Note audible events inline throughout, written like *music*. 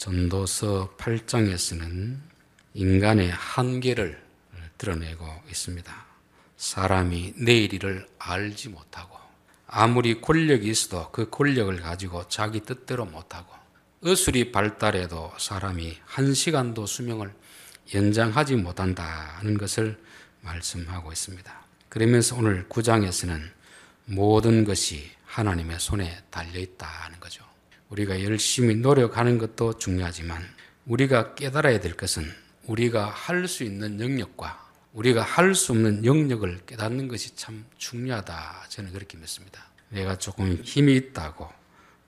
전도서 8장에서는 인간의 한계를 드러내고 있습니다. 사람이 내일 일을 알지 못하고 아무리 권력이 있어도 그 권력을 가지고 자기 뜻대로 못하고 의술이 발달해도 사람이 한 시간도 수명을 연장하지 못한다는 것을 말씀하고 있습니다. 그러면서 오늘 9장에서는 모든 것이 하나님의 손에 달려 있다는 거죠. 우리가 열심히 노력하는 것도 중요하지만 우리가 깨달아야 될 것은 우리가 할 수 있는 영역과 우리가 할 수 없는 영역을 깨닫는 것이 참 중요하다. 저는 그렇게 믿습니다. 내가 조금 힘이 있다고,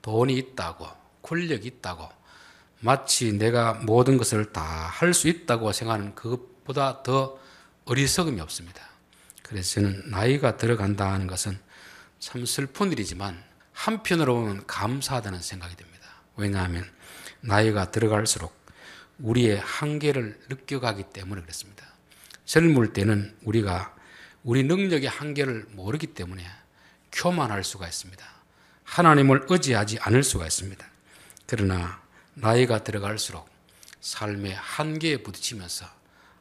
돈이 있다고, 권력이 있다고, 마치 내가 모든 것을 다 할 수 있다고 생각하는 그것보다 더 어리석음이 없습니다. 그래서 저는 나이가 들어간다 는 것은 참 슬픈 일이지만 한편으로는 감사하다는 생각이 듭니다. 왜냐하면 나이가 들어갈수록 우리의 한계를 느껴가기 때문에 그렇습니다. 젊을 때는 우리가 우리 능력의 한계를 모르기 때문에 교만할 수가 있습니다. 하나님을 의지하지 않을 수가 있습니다. 그러나 나이가 들어갈수록 삶의 한계에 부딪히면서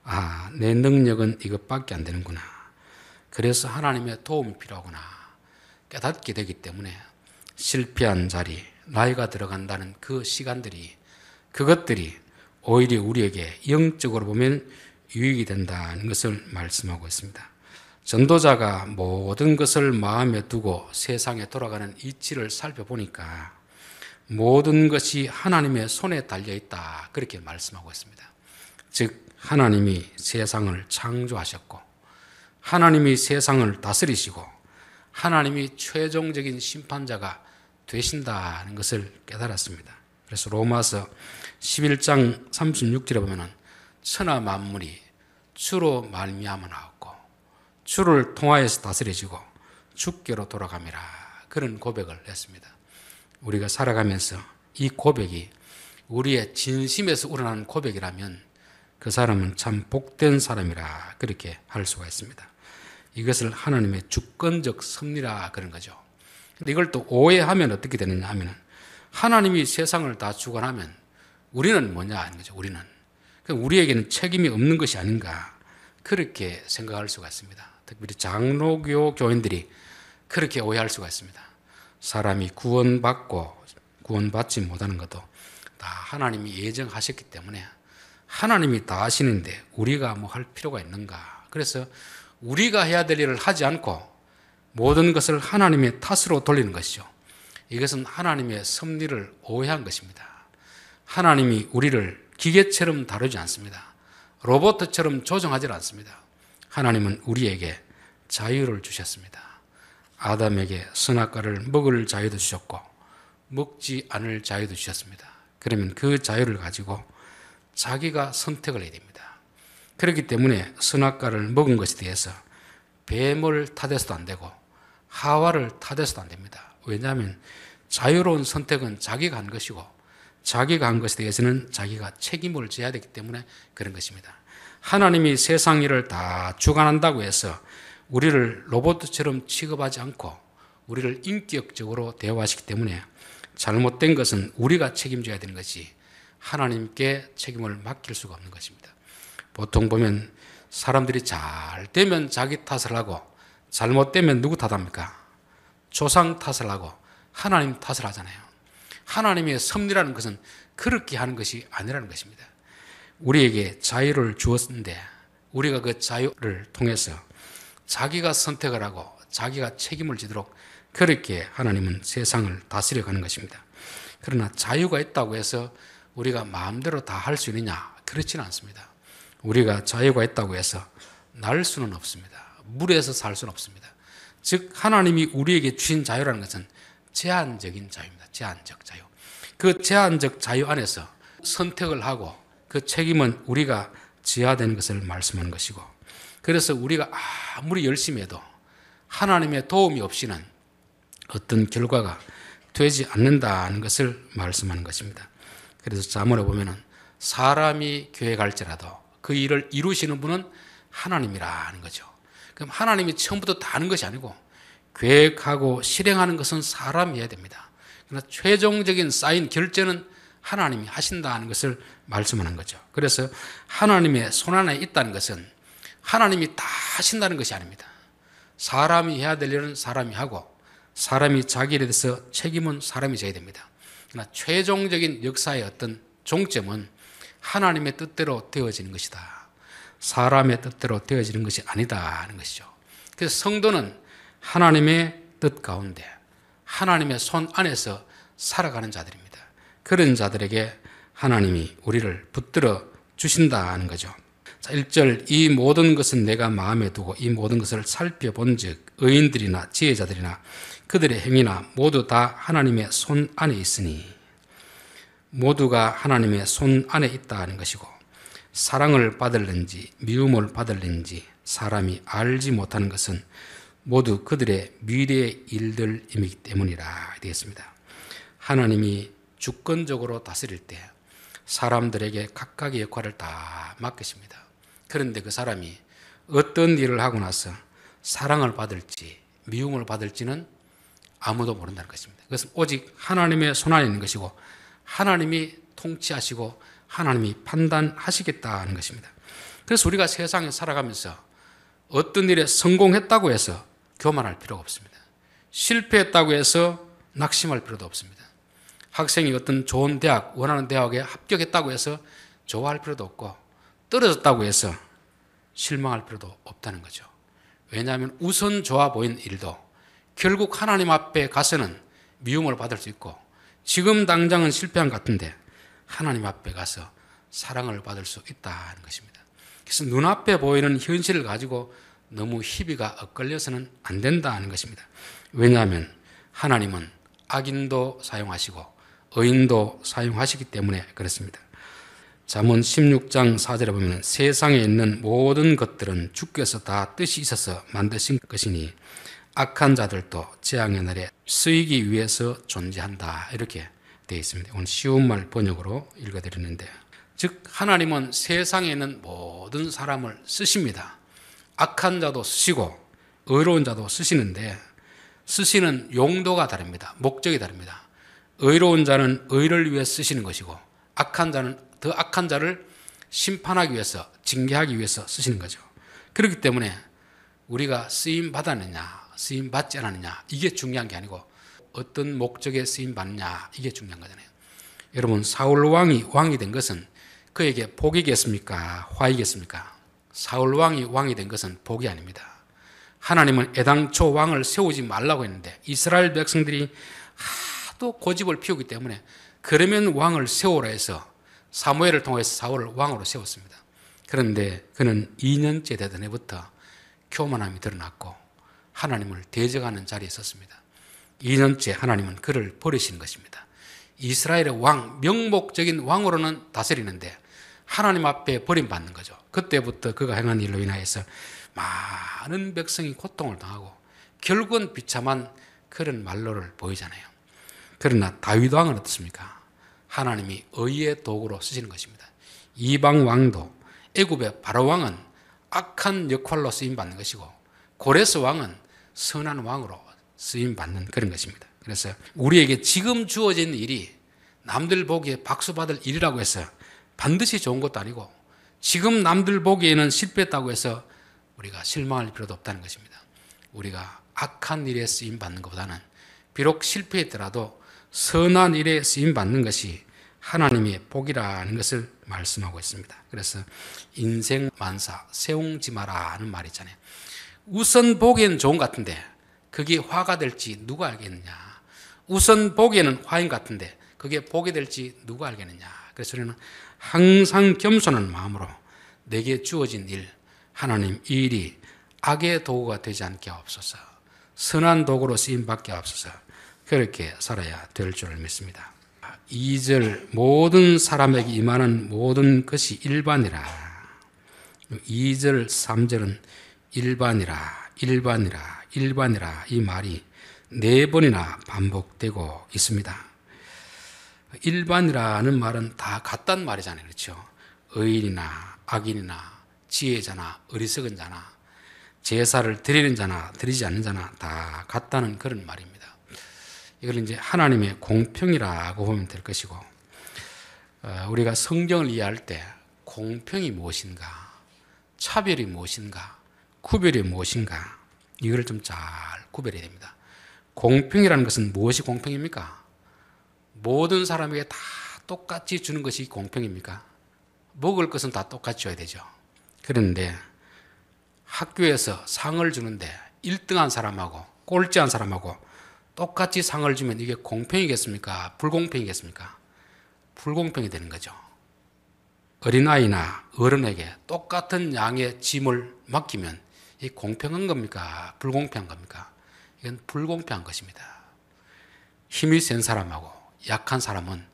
아, 내 능력은 이것밖에 안 되는구나. 그래서 하나님의 도움이 필요하구나. 깨닫게 되기 때문에 실패한 자리, 나이가 들어간다는 그 시간들이 그것들이 오히려 우리에게 영적으로 보면 유익이 된다는 것을 말씀하고 있습니다. 전도자가 모든 것을 마음에 두고 세상에 돌아가는 이치를 살펴보니까 모든 것이 하나님의 손에 달려 있다. 그렇게 말씀하고 있습니다. 즉, 하나님이 세상을 창조하셨고, 하나님이 세상을 다스리시고, 하나님이 최종적인 심판자가 되신다는 것을 깨달았습니다. 그래서 로마서 11장 36절에 보면은 천하 만물이 주로 말미암아 나왔고 주를 통하여서 다스려지고 주께로 돌아감이라 그런 고백을 했습니다. 우리가 살아가면서 이 고백이 우리의 진심에서 우러나는 고백이라면 그 사람은 참 복된 사람이라 그렇게 할 수가 있습니다. 이것을 하나님의 주권적 섭리라 그런 거죠. 근데 이걸 또 오해하면 어떻게 되느냐 하면 하나님이 세상을 다 주관하면 우리는 뭐냐 하는 거죠. 우리는 우리에게는 책임이 없는 것이 아닌가 그렇게 생각할 수가 있습니다. 특별히 장로교 교인들이 그렇게 오해할 수가 있습니다. 사람이 구원받고 구원받지 못하는 것도 다 하나님이 예정하셨기 때문에 하나님이 다 하시는데 우리가 뭐 할 필요가 있는가. 그래서 우리가 해야 될 일을 하지 않고 모든 것을 하나님의 탓으로 돌리는 것이죠. 이것은 하나님의 섭리를 오해한 것입니다. 하나님이 우리를 기계처럼 다루지 않습니다. 로봇처럼 조정하지 않습니다. 하나님은 우리에게 자유를 주셨습니다. 아담에게 선악과를 먹을 자유도 주셨고 먹지 않을 자유도 주셨습니다. 그러면 그 자유를 가지고 자기가 선택을 해야 됩니다. 그렇기 때문에 선악과를 먹은 것에 대해서 뱀을 탓해서도 안 되고 하와를 타대서도 안 됩니다. 왜냐하면 자유로운 선택은 자기가 한 것이고 자기가 한 것에 대해서는 자기가 책임을 져야 되기 때문에 그런 것입니다. 하나님이 세상 일을 다 주관한다고 해서 우리를 로봇처럼 취급하지 않고 우리를 인격적으로 대화하시기 때문에 잘못된 것은 우리가 책임져야 되는 것이 하나님께 책임을 맡길 수가 없는 것입니다. 보통 보면 사람들이 잘 되면 자기 탓을 하고 잘못되면 누구 탓합니까? 조상 탓을 하고 하나님 탓을 하잖아요. 하나님의 섭리라는 것은 그렇게 하는 것이 아니라는 것입니다. 우리에게 자유를 주었는데 우리가 그 자유를 통해서 자기가 선택을 하고 자기가 책임을 지도록 그렇게 하나님은 세상을 다스려 가는 것입니다. 그러나 자유가 있다고 해서 우리가 마음대로 다 할 수 있느냐? 그렇지는 않습니다. 우리가 자유가 있다고 해서 날 수는 없습니다. 물에서 살 수는 없습니다. 즉 하나님이 우리에게 주신 자유라는 것은 제한적인 자유입니다. 제한적 자유. 그 제한적 자유 안에서 선택을 하고 그 책임은 우리가 지어야 되는 것을 말씀하는 것이고 그래서 우리가 아무리 열심히 해도 하나님의 도움이 없이는 어떤 결과가 되지 않는다는 것을 말씀하는 것입니다. 그래서 자문에 보면은 사람이 교회 갈지라도 그 일을 이루시는 분은 하나님이라는 거죠. 그럼 하나님이 처음부터 다 하는 것이 아니고 계획하고 실행하는 것은 사람이 어야 됩니다. 그러나 최종적인 쌓인 결제는 하나님이 하신다는 것을 말씀하는 거죠. 그래서 하나님의 손안에 있다는 것은 하나님이 다 하신다는 것이 아닙니다. 사람이 해야 될 일은 사람이 하고 사람이 자기 일에 대해서 책임은 사람이 져야 됩니다. 그러나 최종적인 역사의 어떤 종점은 하나님의 뜻대로 되어지는 것이다. 사람의 뜻대로 되어지는 것이 아니다 하는 것이죠. 그래서 성도는 하나님의 뜻 가운데 하나님의 손 안에서 살아가는 자들입니다. 그런 자들에게 하나님이 우리를 붙들어 주신다 하는 거죠. 자, 1절 이 모든 것은 내가 마음에 두고 이 모든 것을 살펴본즉 의인들이나 지혜자들이나 그들의 행위나 모두 다 하나님의 손 안에 있으니 모두가 하나님의 손 안에 있다 하는 것이고 사랑을 받을는지 미움을 받을는지 사람이 알지 못하는 것은 모두 그들의 미래의 일들이기 때문이라 되겠습니다. 하나님이 주권적으로 다스릴 때 사람들에게 각각의 역할을 다 맡기십니다. 그런데 그 사람이 어떤 일을 하고 나서 사랑을 받을지 미움을 받을지는 아무도 모른다는 것입니다. 그것은 오직 하나님의 손안에 있는 것이고 하나님이 통치하시고 하나님이 판단하시겠다는 것입니다. 그래서 우리가 세상에 살아가면서 어떤 일에 성공했다고 해서 교만할 필요가 없습니다. 실패했다고 해서 낙심할 필요도 없습니다. 학생이 어떤 좋은 대학, 원하는 대학에 합격했다고 해서 좋아할 필요도 없고 떨어졌다고 해서 실망할 필요도 없다는 거죠. 왜냐하면 우선 좋아 보인 일도 결국 하나님 앞에 가서는 미움을 받을 수 있고 지금 당장은 실패한 같은데 하나님 앞에 가서 사랑을 받을 수 있다는 것입니다. 그래서 눈앞에 보이는 현실을 가지고 너무 희비가 엇갈려서는 안 된다는 것입니다. 왜냐하면 하나님은 악인도 사용하시고 의인도 사용하시기 때문에 그렇습니다. 잠언 16장 4절에 보면 세상에 있는 모든 것들은 주께서 다 뜻이 있어서 만드신 것이니 악한 자들도 재앙의 날에 쓰이기 위해서 존재한다. 이렇게 되어 있습니다. 오늘 쉬운 말 번역으로 읽어드렸는데즉 하나님은 세상에 있는 모든 사람을 쓰십니다. 악한 자도 쓰시고 의로운 자도 쓰시는데 쓰시는 용도가 다릅니다. 목적이 다릅니다. 의로운 자는 의를 위해 쓰시는 것이고 악한 자는 더 악한 자를 심판하기 위해서 징계하기 위해서 쓰시는 거죠. 그렇기 때문에 우리가 쓰임 받았느냐 쓰임 받지 않았느냐 이게 중요한 게 아니고 어떤 목적에 쓰임 받냐 이게 중요한 거잖아요. 여러분 사울 왕이 왕이 된 것은 그에게 복이겠습니까? 화이겠습니까? 사울 왕이 왕이 된 것은 복이 아닙니다. 하나님은 애당초 왕을 세우지 말라고 했는데 이스라엘 백성들이 하도 고집을 피우기 때문에 그러면 왕을 세우라 해서 사무엘을 통해서 사울을 왕으로 세웠습니다. 그런데 그는 2년째 되던 해부터 교만함이 드러났고 하나님을 대적하는 자리에 섰습니다. 2년째 하나님은 그를 버리신 것입니다. 이스라엘의 왕, 명목적인 왕으로는 다스리는데 하나님 앞에 버림받는 거죠. 그때부터 그가 행한 일로 인하여서 많은 백성이 고통을 당하고 결국은 비참한 그런 말로를 보이잖아요. 그러나 다윗 왕은 어떻습니까? 하나님이 의의 도구로 쓰시는 것입니다. 이방 왕도 애굽의 바로 왕은 악한 역할로 쓰임 받는 것이고 고레스 왕은 선한 왕으로 쓰임 받는 그런 것입니다. 그래서 우리에게 지금 주어진 일이 남들 보기에 박수 받을 일이라고 해서 반드시 좋은 것도 아니고 지금 남들 보기에는 실패했다고 해서 우리가 실망할 필요도 없다는 것입니다. 우리가 악한 일에 쓰임 받는 것보다는 비록 실패했더라도 선한 일에 쓰임 받는 것이 하나님의 복이라는 것을 말씀하고 있습니다. 그래서 인생 만사 세웅지 마라는 말이잖아요 우선 보기엔 좋은 것 같은데 그게 화가 될지 누가 알겠느냐. 우선 보기에는 화인 같은데 그게 복이 될지 누가 알겠느냐. 그래서 우리는 항상 겸손한 마음으로 내게 주어진 일, 하나님 이 일이 악의 도구가 되지 않게 없어서 선한 도구로 쓰임밖에 없어서 그렇게 살아야 될줄 믿습니다. 2절 모든 사람에게 임하는 모든 것이 일반이라 2절 3절은 일반이라 일반이라 일반이라 이 말이 네 번이나 반복되고 있습니다. 일반이라는 말은 다 같단 말이잖아요. 그렇죠? 의인이나 악인이나 지혜자나 어리석은 자나 제사를 드리는 자나 드리지 않는 자나 다 같다는 그런 말입니다. 이걸 이제 하나님의 공평이라고 보면 될 것이고 어, 우리가 성경을 이해할 때 공평이 무엇인가 차별이 무엇인가 구별이 무엇인가 이거를 좀 잘 구별해야 됩니다. 공평이라는 것은 무엇이 공평입니까? 모든 사람에게 다 똑같이 주는 것이 공평입니까? 먹을 것은 다 똑같이 줘야 되죠. 그런데 학교에서 상을 주는데 1등한 사람하고 꼴찌한 사람하고 똑같이 상을 주면 이게 공평이겠습니까? 불공평이겠습니까? 불공평이 되는 거죠. 어린아이나 어른에게 똑같은 양의 짐을 맡기면 이 공평한 겁니까? 불공평한 겁니까? 이건 불공평한 것입니다. 힘이 센 사람하고 약한 사람은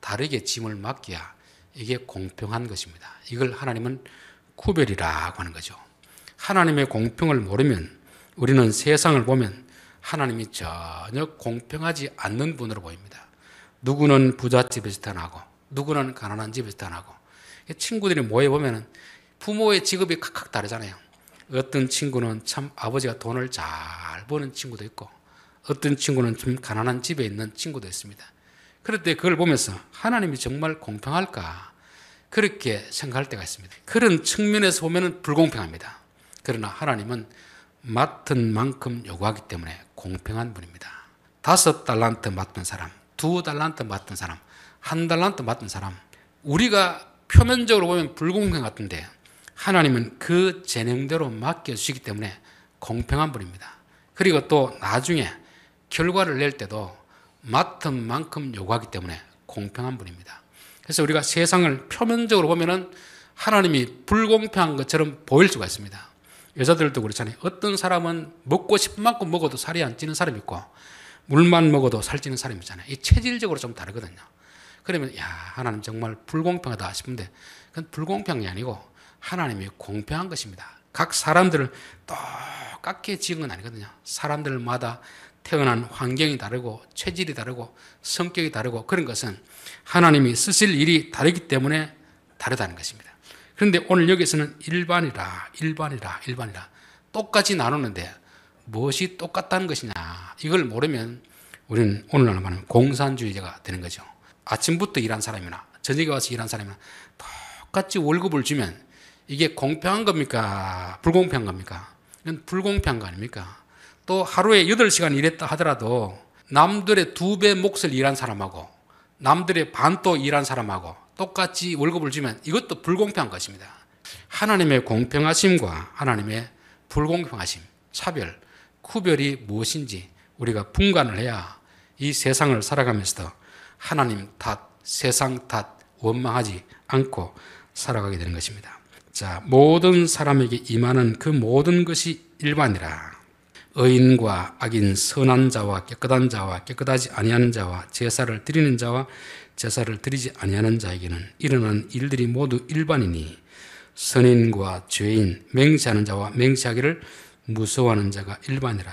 다르게 짐을 맡기야 이게 공평한 것입니다. 이걸 하나님은 구별이라고 하는 거죠. 하나님의 공평을 모르면 우리는 세상을 보면 하나님이 전혀 공평하지 않는 분으로 보입니다. 누구는 부잣집에서 태어나고 누구는 가난한 집에서 태어나고 친구들이 모여보면 부모의 직업이 각각 다르잖아요. 어떤 친구는 참 아버지가 돈을 잘 버는 친구도 있고 어떤 친구는 좀 가난한 집에 있는 친구도 있습니다. 그럴 때 그걸 보면서 하나님이 정말 공평할까 그렇게 생각할 때가 있습니다. 그런 측면에서 보면 불공평합니다. 그러나 하나님은 맡은 만큼 요구하기 때문에 공평한 분입니다. 다섯 달란트 맡은 사람, 두 달란트 맡은 사람, 한 달란트 맡은 사람 우리가 표면적으로 보면 불공평 같은데 하나님은 그 재능대로 맡겨주시기 때문에 공평한 분입니다. 그리고 또 나중에 결과를 낼 때도 맡은 만큼 요구하기 때문에 공평한 분입니다. 그래서 우리가 세상을 표면적으로 보면은 하나님이 불공평한 것처럼 보일 수가 있습니다. 여자들도 그렇잖아요. 어떤 사람은 먹고 싶은 만큼 먹어도 살이 안 찌는 사람이 있고, 물만 먹어도 살찌는 사람이 있잖아요. 이 체질적으로 좀 다르거든요. 그러면, 야, 하나님 정말 불공평하다 싶은데, 그건 불공평이 아니고, 하나님이 공평한 것입니다. 각 사람들을 똑같게 지은 건 아니거든요. 사람들마다 태어난 환경이 다르고 체질이 다르고 성격이 다르고 그런 것은 하나님이 쓰실 일이 다르기 때문에 다르다는 것입니다. 그런데 오늘 여기서는 일반이라 일반이라 일반이라 똑같이 나누는데 무엇이 똑같다는 것이냐 이걸 모르면 우리는 오늘날 말하면 공산주의자가 되는 거죠. 아침부터 일한 사람이나 저녁에 와서 일한 사람이나 똑같이 월급을 주면 이게 공평한 겁니까? 불공평한 겁니까? 이건 불공평한 거 아닙니까? 또 하루에 8시간 일했다 하더라도 남들의 두 배 몫을 일한 사람하고 남들의 반도 일한 사람하고 똑같이 월급을 주면 이것도 불공평한 것입니다. 하나님의 공평하심과 하나님의 불공평하심, 차별, 구별이 무엇인지 우리가 분간을 해야 이 세상을 살아가면서도 하나님 탓, 세상 탓 원망하지 않고 살아가게 되는 것입니다. 자, 모든 사람에게 임하는 그 모든 것이 일반이라. 의인과 악인, 선한 자와 깨끗한 자와 깨끗하지 아니하 자와 제사를 드리는 자와 제사를 드리지 아니하는 자에게는 일어난 일들이 모두 일반이니 선인과 죄인, 맹세하는 자와 맹세하기를 무서워하는 자가 일반이라.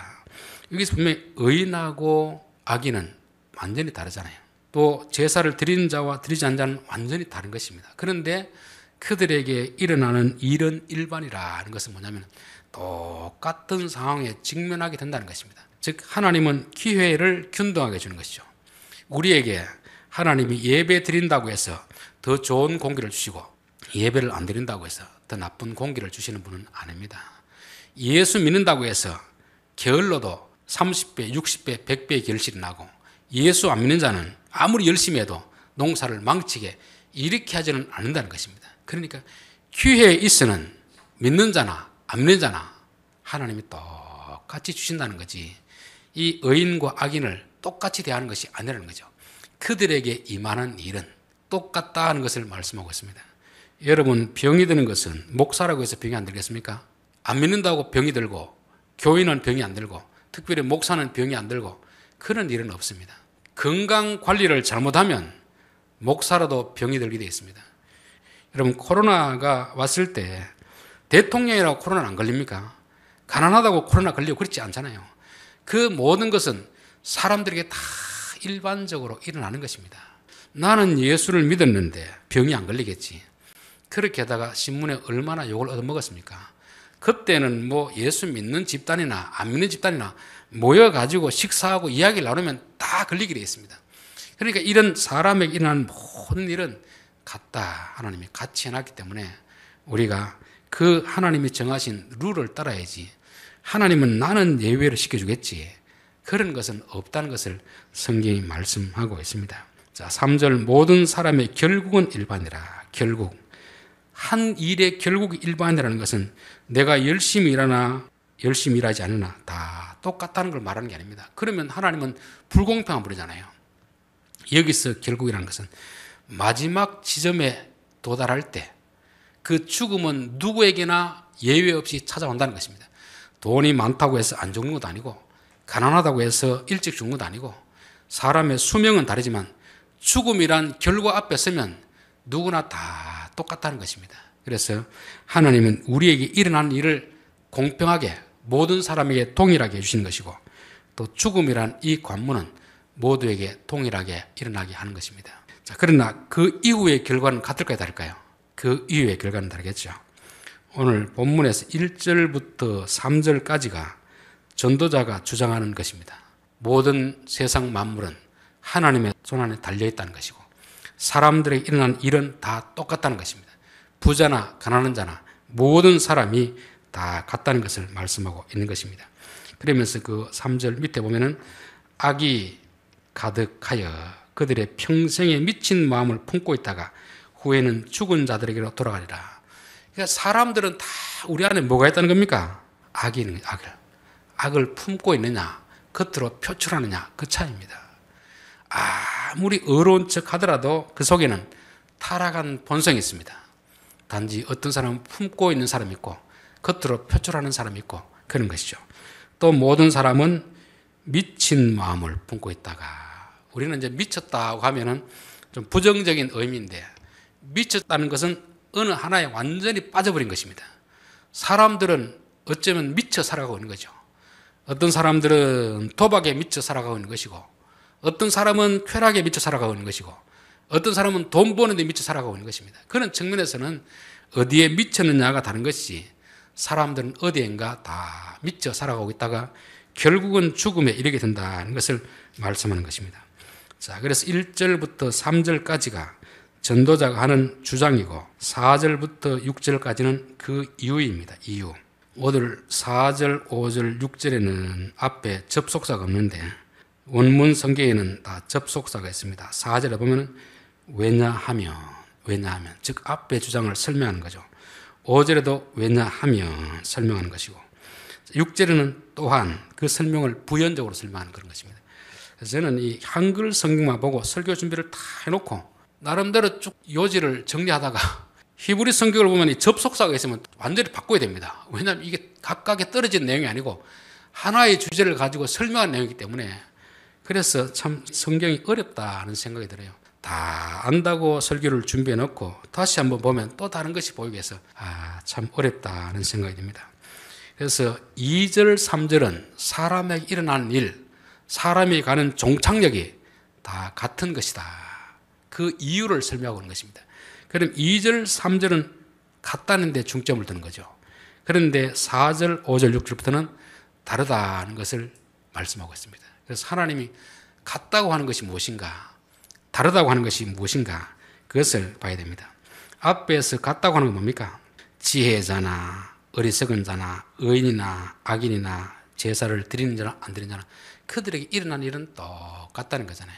여기서 분명 의인하고 악인은 완전히 다르잖아요. 또 제사를 드리는 자와 드리지 않는 자는 완전히 다른 것입니다. 그런데 그들에게 일어나는 일은 일반이라 는 것은 뭐냐면 똑같은 상황에 직면하게 된다는 것입니다. 즉 하나님은 기회를 균등하게 주는 것이죠. 우리에게 하나님이 예배 드린다고 해서 더 좋은 공기를 주시고 예배를 안 드린다고 해서 더 나쁜 공기를 주시는 분은 아닙니다. 예수 믿는다고 해서 게을러도 30배, 60배, 100배의 결실이 나고 예수 안 믿는 자는 아무리 열심히 해도 농사를 망치게 이렇게 하지는 않는다는 것입니다. 그러니까 귀에있으는 믿는 자나 안 믿는 자나 하나님이 똑같이 주신다는 거지. 이 의인과 악인을 똑같이 대하는 것이 아니라는 거죠. 그들에게 임하는 일은 똑같다 는 것을 말씀하고 있습니다. 여러분 병이 드는 것은 목사라고 해서 병이 안 들겠습니까? 안 믿는다고 병이 들고 교인은 병이 안 들고 특별히 목사는 병이 안 들고 그런 일은 없습니다. 건강 관리를 잘못하면 목사라도 병이 들게 되어 있습니다. 여러분 코로나가 왔을 때 대통령이라고 코로나 안 걸립니까? 가난하다고 코로나 걸리고 그렇지 않잖아요. 그 모든 것은 사람들에게 다 일반적으로 일어나는 것입니다. 나는 예수를 믿었는데 병이 안 걸리겠지. 그렇게 하다가 신문에 얼마나 욕을 얻어먹었습니까? 그때는 뭐 예수 믿는 집단이나 안 믿는 집단이나 모여가지고 식사하고 이야기를 나누면 다 걸리게 되어 있습니다. 그러니까 이런 사람에게 일어나 모든 일은 같다. 하나님이 같이 해놨기 때문에 우리가 그 하나님이 정하신 룰을 따라야지. 하나님은 나는 예외를 시켜주겠지. 그런 것은 없다는 것을 성경이 말씀하고 있습니다. 자, 3절 모든 사람의 결국은 일반이라. 결국 한 일의 결국 이 일반이라는 것은 내가 열심히 일하나 열심히 일하지 않으나 다 똑같다는 걸 말하는 게 아닙니다. 그러면 하나님은 불공평한 분이잖아요. 여기서 결국이라는 것은 마지막 지점에 도달할 때 그 죽음은 누구에게나 예외 없이 찾아온다는 것입니다. 돈이 많다고 해서 안 죽는 것도 아니고 가난하다고 해서 일찍 죽는 것도 아니고 사람의 수명은 다르지만 죽음이란 결과 앞에 서면 누구나 다 똑같다는 것입니다. 그래서 하나님은 우리에게 일어난 일을 공평하게 모든 사람에게 동일하게 해주시 것이고 또 죽음이란 이 관문은 모두에게 동일하게 일어나게 하는 것입니다. 자, 그러나 그 이후의 결과는 같을까요? 다를까요? 그 이후의 결과는 다르겠죠. 오늘 본문에서 1절부터 3절까지가 전도자가 주장하는 것입니다. 모든 세상 만물은 하나님의 손안에 달려있다는 것이고 사람들에게 일어난 일은 다 똑같다는 것입니다. 부자나 가난한 자나 모든 사람이 다 같다는 것을 말씀하고 있는 것입니다. 그러면서 그 3절 밑에 보면은 악이 가득하여 그들의 평생에 미친 마음을 품고 있다가 후에는 죽은 자들에게로 돌아가리라. 그러니까 사람들은 다 우리 안에 뭐가 있다는 겁니까? 악이 있는 악을. 악을 품고 있느냐, 겉으로 표출하느냐, 그 차이입니다. 아무리 어려운 척 하더라도 그 속에는 타락한 본성이 있습니다. 단지 어떤 사람은 품고 있는 사람이 있고, 겉으로 표출하는 사람이 있고, 그런 것이죠. 또 모든 사람은 미친 마음을 품고 있다가, 우리는 이제 미쳤다고 하면은 좀 부정적인 의미인데 미쳤다는 것은 어느 하나에 완전히 빠져버린 것입니다. 사람들은 어쩌면 미쳐 살아가고 있는 거죠. 어떤 사람들은 도박에 미쳐 살아가고 있는 것이고, 어떤 사람은 쾌락에 미쳐 살아가고 있는 것이고, 어떤 사람은 돈 버는 데 미쳐 살아가고 있는 것입니다. 그런 측면에서는 어디에 미쳤느냐가 다른 것이 사람들은 어디엔가 다 미쳐 살아가고 있다가 결국은 죽음에 이르게 된다는 것을 말씀하는 것입니다. 자, 그래서 1절부터 3절까지가 전도자가 하는 주장이고 4절부터 6절까지는 그 이유입니다. 이유. 오늘 4절, 5절, 6절에는 앞에 접속사가 없는데 원문 성경에는 다 접속사가 있습니다. 4절에 보면 왜냐하면 왜냐하면 즉 앞에 주장을 설명하는 거죠. 5절에도 왜냐하면 설명하는 것이고 6절에는 또한 그 설명을 부연적으로 설명하는 그런 것입니다. 그래 저는 이 한글 성경만 보고 설교 준비를 다 해놓고 나름대로 쭉 요지를 정리하다가 *laughs* 히브리 성경을 보면 이 접속사가 있으면 완전히 바꿔야 됩니다. 왜냐하면 이게 각각에 떨어진 내용이 아니고 하나의 주제를 가지고 설명한 내용이기 때문에 그래서 참 성경이 어렵다는 생각이 들어요. 다 안다고 설교를 준비해 놓고 다시 한번 보면 또 다른 것이 보이게 해서 아, 참 어렵다는 생각이 듭니다. 그래서 2절, 3절은 사람에게 일어난 일, 사람이 가는 종착역이 다 같은 것이다. 그 이유를 설명하고 있는 것입니다. 그럼 2절, 3절은 같다는 데 중점을 두는 거죠. 그런데 4절, 5절, 6절부터는 다르다는 것을 말씀하고 있습니다. 그래서 하나님이 같다고 하는 것이 무엇인가, 다르다고 하는 것이 무엇인가, 그것을 봐야 됩니다. 앞에서 같다고 하는 건 뭡니까? 지혜자나 어리석은 자나 의인이나 악인이나 제사를 드리는 자나 안 드리는 자나 그들에게 일어난 일은 똑같다는 거잖아요.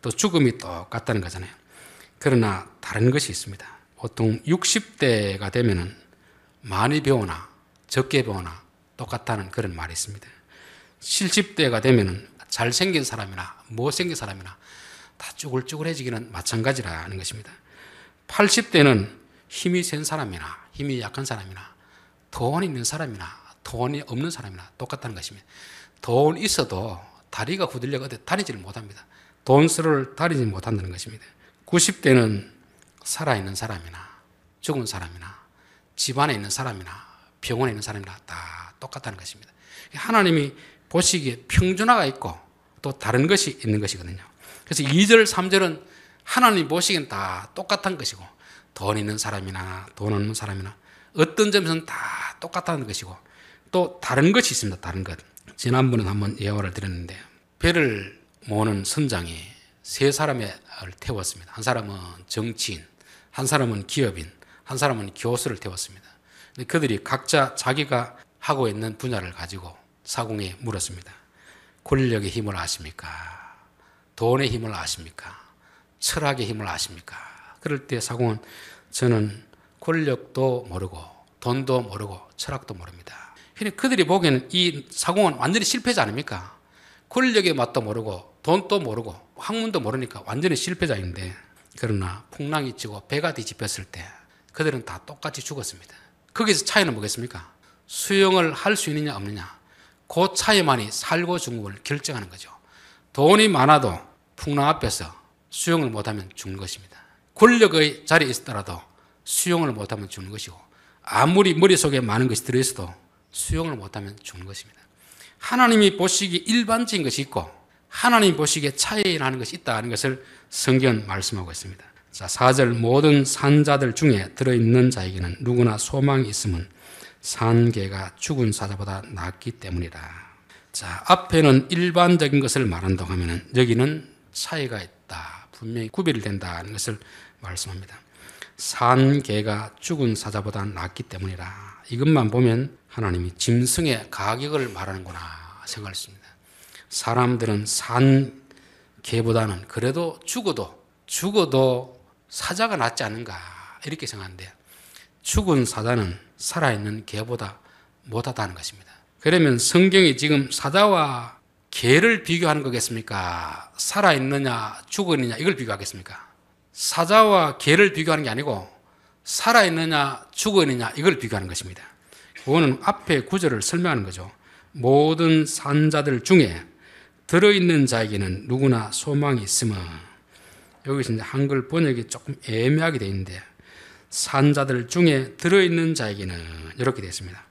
또 죽음이 똑같다는 거잖아요. 그러나 다른 것이 있습니다. 보통 60대가 되면은 많이 배우나 적게 배우나 똑같다는 그런 말이 있습니다. 70대가 되면은 잘생긴 사람이나 못생긴 사람이나 다 쭈글쭈글해지기는 마찬가지라는 것입니다. 80대는 힘이 센 사람이나 힘이 약한 사람이나 돈 있는 사람이나 돈이 없는 사람이나 똑같다는 것입니다. 돈 있어도 다리가 후들려가 다니지를 못합니다. 돈수를 다니지 못한다는 것입니다. 90대는 살아있는 사람이나 죽은 사람이나 집안에 있는 사람이나 병원에 있는 사람이나 다 똑같다는 것입니다. 하나님이 보시기에 평준화가 있고 또 다른 것이 있는 것이거든요. 그래서 2절, 3절은 하나님 보시기엔 다 똑같은 것이고 돈 있는 사람이나 돈 없는 사람이나 어떤 점에서는 다 똑같다는 것이고 또 다른 것이 있습니다. 다른 것. 지난번에 한번 예화를 드렸는데 배를 모으는 선장이 세 사람을 태웠습니다. 한 사람은 정치인, 한 사람은 기업인, 한 사람은 교수를 태웠습니다. 근데 그들이 각자 자기가 하고 있는 분야를 가지고 사공에 물었습니다. 권력의 힘을 아십니까? 돈의 힘을 아십니까? 철학의 힘을 아십니까? 그럴 때 사공은 저는 권력도 모르고 돈도 모르고 철학도 모릅니다. 근데 그들이 보기에는 이 사공은 완전히 실패자 아닙니까? 권력의 맛도 모르고 돈도 모르고 학문도 모르니까 완전히 실패자인데 그러나 풍랑이 치고 배가 뒤집혔을 때 그들은 다 똑같이 죽었습니다. 거기서 차이는 뭐겠습니까? 수영을할 수 있느냐 없느냐 그 차이만이 살고 죽음을 결정하는 거죠. 돈이 많아도 풍랑 앞에서 수영을 못하면 죽는 것입니다. 권력의 자리에 있더라도 수영을 못하면 죽는 것이고 아무리 머릿속에 많은 것이 들어있어도 수용을 못하면 죽는 것입니다. 하나님이 보시기 일반적인 것이 있고 하나님 보시기에 차이라는 것이 있다는 것을 성경 말씀하고 있습니다. 자, 4절 모든 산자들 중에 들어있는 자에게는 누구나 소망이 있음은 산개가 죽은 사자보다 낫기 때문이라. 자, 앞에는 일반적인 것을 말한다고 하면 여기는 차이가 있다. 분명히 구별된다는 것을 말씀합니다. 산 개가 죽은 사자보다 낫기 때문이라. 이것만 보면 하나님이 짐승의 가격을 말하는구나 생각했습니다. 사람들은 산 개보다는 그래도 죽어도 죽어도 사자가 낫지 않은가 이렇게 생각하데 죽은 사자는 살아있는 개보다 못하다는 것입니다. 그러면 성경이 지금 사자와 개를 비교하는 거겠습니까? 살아있느냐 죽었느냐 이걸 비교하겠습니까? 사자와 개를 비교하는 게 아니고 살아있느냐 죽어있느냐 이걸 비교하는 것입니다. 그거는 앞에 구절을 설명하는 거죠. 모든 산자들 중에 들어있는 자에게는 누구나 소망이 있으며 여기서 이제 한글 번역이 조금 애매하게 되어 있는데 산자들 중에 들어있는 자에게는 이렇게 되어 있습니다.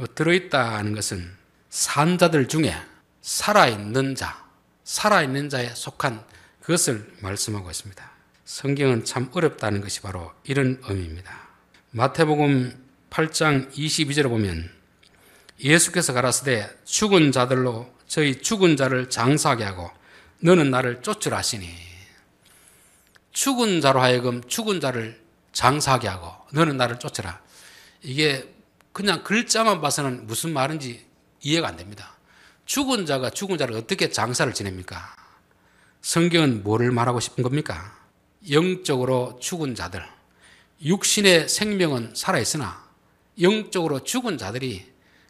어, 들어있다는 것은 산자들 중에 살아있는 자, 살아있는 자에 속한 그것을 말씀하고 있습니다. 성경은 참 어렵다는 것이 바로 이런 의미입니다. 마태복음 8장 22절에 보면 예수께서 가라사대 죽은 자들로 저희 죽은 자를 장사하게 하고 너는 나를 쫓으라 하시니 죽은 자로 하여금 죽은 자를 장사하게 하고 너는 나를 쫓으라. 이게 그냥 글자만 봐서는 무슨 말인지 이해가 안 됩니다. 죽은 자가 죽은 자를 어떻게 장사를 지냅니까? 성경은 뭐를 말하고 싶은 겁니까? 영적으로 죽은 자들, 육신의 생명은 살아있으나 영적으로 죽은 자들이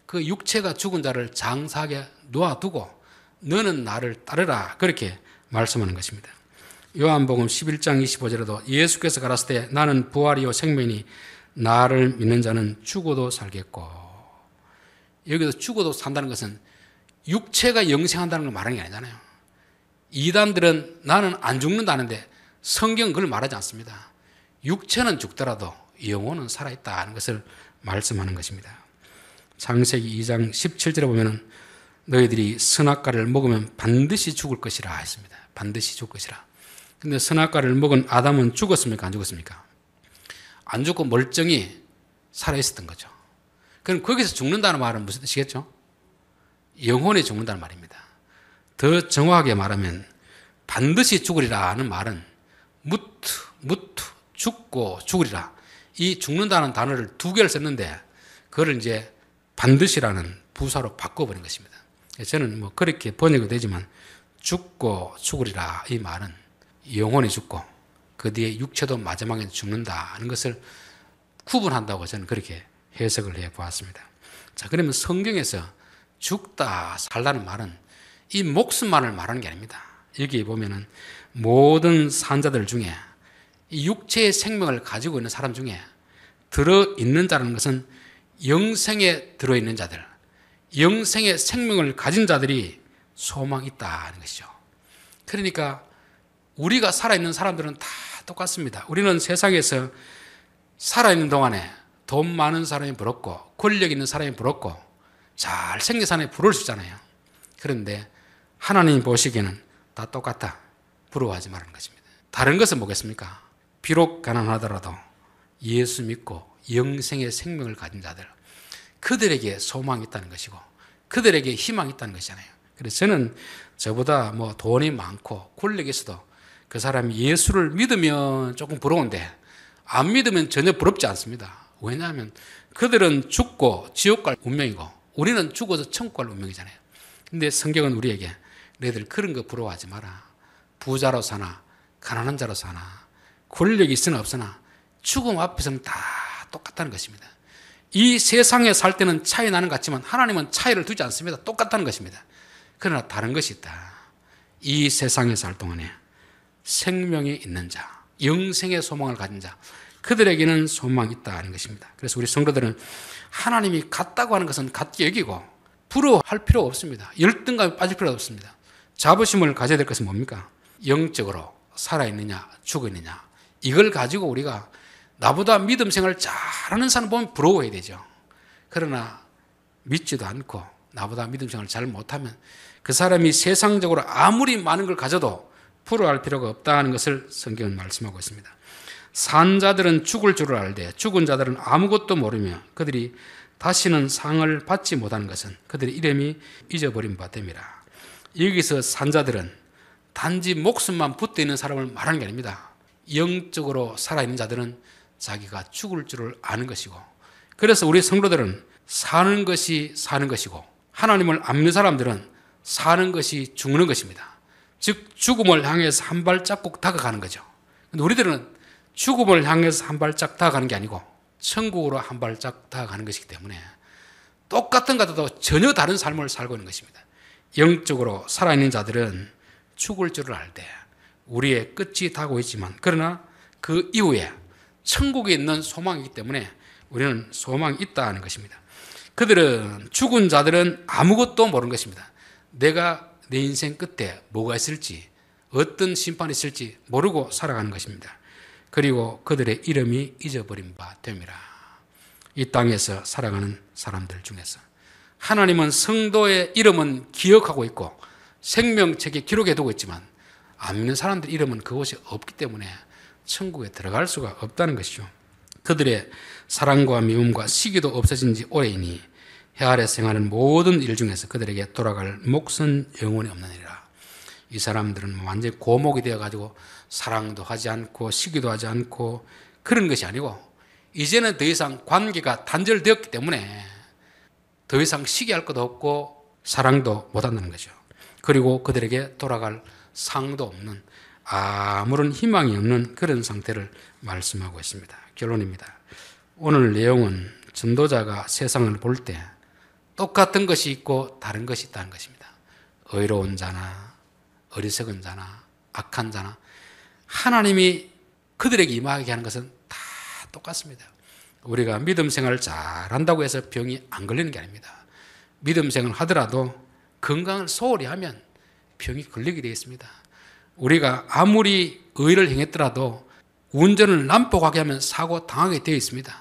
그 육체가 죽은 자를 장사하게 놓아두고 너는 나를 따르라. 그렇게 말씀하는 것입니다. 요한복음 11장 25절에도 예수께서 가라사대 나는 부활이요 생명이 나를 믿는 자는 죽어도 살겠고 여기서 죽어도 산다는 것은 육체가 영생한다는 걸 말하는 게 아니잖아요. 이단들은 나는 안 죽는다는데 성경 은 그걸 말하지 않습니다. 육체는 죽더라도 영혼은 살아있다 하는 것을 말씀하는 것입니다. 창세기 2장 17절에 보면 너희들이 선악과를 먹으면 반드시 죽을 것이라 했습니다. 반드시 죽을 것이라. 근데 선악과를 먹은 아담은 죽었습니까? 안 죽었습니까? 안 죽고 멀쩡히 살아있었던 거죠. 그럼 거기서 죽는다는 말은 무슨 뜻이겠죠? 영혼이 죽는다는 말입니다. 더 정확하게 말하면 반드시 죽으리라 하는 말은 무트, 무트, 죽고 죽으리라. 이 죽는다는 단어를 두 개를 썼는데 그걸 이제 반드시라는 부사로 바꿔버린 것입니다. 저는 뭐 그렇게 번역이 되지만 죽고 죽으리라 이 말은 영혼이 죽고 그 뒤에 육체도 마지막에 죽는다는 것을 구분한다고 저는 그렇게 해석을 해 보았습니다. 자, 그러면 성경에서 죽다 살라는 말은 이 목숨만을 말하는 게 아닙니다. 여기 보면은 모든 산자들 중에 육체의 생명을 가지고 있는 사람 중에 들어있는 자라는 것은 영생에 들어있는 자들, 영생의 생명을 가진 자들이 소망이 있다는 것이죠. 그러니까 우리가 살아있는 사람들은 다 똑같습니다. 우리는 세상에서 살아있는 동안에 돈 많은 사람이 부럽고 권력 있는 사람이 부럽고 잘생긴 사람이 부러수 있잖아요. 그런데 하나님 보시기에는 다 똑같다. 부러워하지 말라는 것입니다. 다른 것은 뭐겠습니까? 비록 가난하더라도 예수 믿고 영생의 생명을 가진 자들, 그들에게 소망이 있다는 것이고, 그들에게 희망이 있다는 것이잖아요. 그래서 저는 저보다 뭐 돈이 많고 권력이 있도그 사람이 예수를 믿으면 조금 부러운데, 안 믿으면 전혀 부럽지 않습니다. 왜냐하면 그들은 죽고 지옥 갈 운명이고, 우리는 죽어서 천국 갈 운명이잖아요. 근데 성경은 우리에게 너희들 그런 거 부러워하지 마라. 부자로 사나 가난한 자로 사나 권력이 있으나 없으나 죽음 앞에서는 다 똑같다는 것입니다. 이 세상에 살 때는 차이 나는 것 같지만 하나님은 차이를 두지 않습니다. 똑같다는 것입니다. 그러나 다른 것이 있다. 이 세상에 살 동안에 생명이 있는 자, 영생의 소망을 가진 자, 그들에게는 소망이 있다 하는 것입니다. 그래서 우리 성도들은 하나님이 같다고 하는 것은 같게 여기고 부러워할 필요 없습니다. 열등감에 빠질 필요 없습니다. 자부심을 가져야 될 것은 뭡니까? 영적으로 살아있느냐, 죽어느냐 이걸 가지고 우리가 나보다 믿음 생활 잘하는 사람 보면 부러워해야 되죠. 그러나 믿지도 않고 나보다 믿음 생활 잘 못하면 그 사람이 세상적으로 아무리 많은 걸 가져도 부러워할 필요가 없다는 것을 성경은 말씀하고 있습니다. 산 자들은 죽을 줄을 알되 죽은 자들은 아무것도 모르며 그들이 다시는 상을 받지 못하는 것은 그들의 이름이 잊어버린 바 됩니다. 여기서 산 자들은 단지 목숨만 붙어 있는 사람을 말하는 게 아닙니다. 영적으로 살아있는 자들은 자기가 죽을 줄을 아는 것이고, 그래서 우리 성도들은 사는 것이 사는 것이고, 하나님을 안 믿는 사람들은 사는 것이 죽는 것입니다. 즉, 죽음을 향해서 한발자 다가가는 거죠. 근데 우리들은 죽음을 향해서 한 발짝 다가가는 게 아니고, 천국으로 한 발짝 다가가는 것이기 때문에, 똑같은 것도 전혀 다른 삶을 살고 있는 것입니다. 영적으로 살아있는 자들은 죽을 줄을 알되 우리의 끝이 다고 있지만 그러나 그 이후에 천국에 있는 소망이기 때문에 우리는 소망이 있다 하는 것입니다. 그들은 죽은 자들은 아무것도 모르는 것입니다. 내가 내 인생 끝에 뭐가 있을지 어떤 심판이 있을지 모르고 살아가는 것입니다. 그리고 그들의 이름이 잊어버린 바 됨이라. 이 땅에서 살아가는 사람들 중에서 하나님은 성도의 이름은 기억하고 있고 생명책에 기록해두고 있지만 안 믿는 사람들 이름은 그곳에 없기 때문에 천국에 들어갈 수가 없다는 것이죠. 그들의 사랑과 미움과 시기도 없어진 지 오래이니 해 아래 생하는 모든 일 중에서 그들에게 돌아갈 몫은 영원히 없느니라. 이 사람들은 완전히 고목이 되어가지고 사랑도 하지 않고 시기도 하지 않고 그런 것이 아니고 이제는 더 이상 관계가 단절되었기 때문에 더 이상 시기할 것도 없고 사랑도 못한다는 거죠. 그리고 그들에게 돌아갈 상도 없는 아무런 희망이 없는 그런 상태를 말씀하고 있습니다. 결론입니다. 오늘 내용은 전도자가 세상을 볼 때 똑같은 것이 있고 다른 것이 있다는 것입니다. 의로운 자나 어리석은 자나 악한 자나 하나님이 그들에게 임하게 하는 것은 다 똑같습니다. 우리가 믿음 생활을 잘한다고 해서 병이 안 걸리는 게 아닙니다. 믿음 생활을 하더라도 건강을 소홀히 하면 병이 걸리게 되어 있습니다. 우리가 아무리 의를 행했더라도 운전을 난폭하게 하면 사고 당하게 되어 있습니다.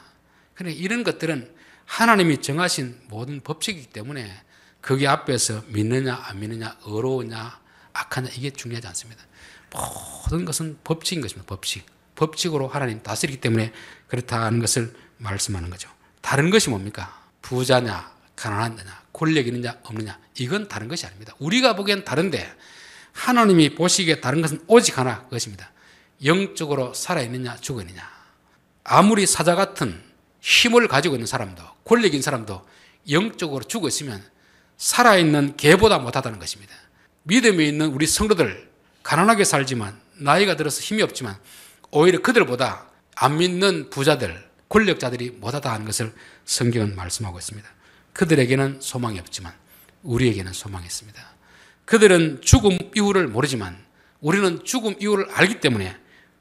그런데 이런 것들은 하나님이 정하신 모든 법칙이기 때문에 그게 앞에서 믿느냐 안 믿느냐 어로우냐 악하냐 이게 중요하지 않습니다. 모든 것은 법칙인 것입니다. 법칙. 법칙으로 하나님 다스리기 때문에 그렇다는 것을 말씀하는 거죠. 다른 것이 뭡니까? 부자냐 가난한 자냐, 권력 있느냐 없느냐. 이건 다른 것이 아닙니다. 우리가 보기엔 다른데, 하나님이 보시기에 다른 것은 오직 하나 그것입니다. 영적으로 살아있느냐, 죽어느냐 아무리 사자 같은 힘을 가지고 있는 사람도, 권력인 사람도 영적으로 죽어있으면 살아있는 개보다 못하다는 것입니다. 믿음이 있는 우리 성도들, 가난하게 살지만, 나이가 들어서 힘이 없지만, 오히려 그들보다 안 믿는 부자들, 권력자들이 못하다 하는 것을 성경은 말씀하고 있습니다. 그들에게는 소망이 없지만 우리에게는 소망이 있습니다. 그들은 죽음 이후를 모르지만 우리는 죽음 이후를 알기 때문에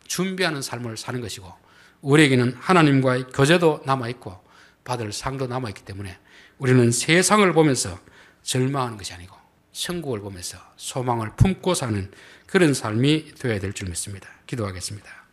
준비하는 삶을 사는 것이고 우리에게는 하나님과의 교제도 남아있고 받을 상도 남아있기 때문에 우리는 세상을 보면서 절망하는 것이 아니고 천국을 보면서 소망을 품고 사는 그런 삶이 되어야 될 줄 믿습니다. 기도하겠습니다.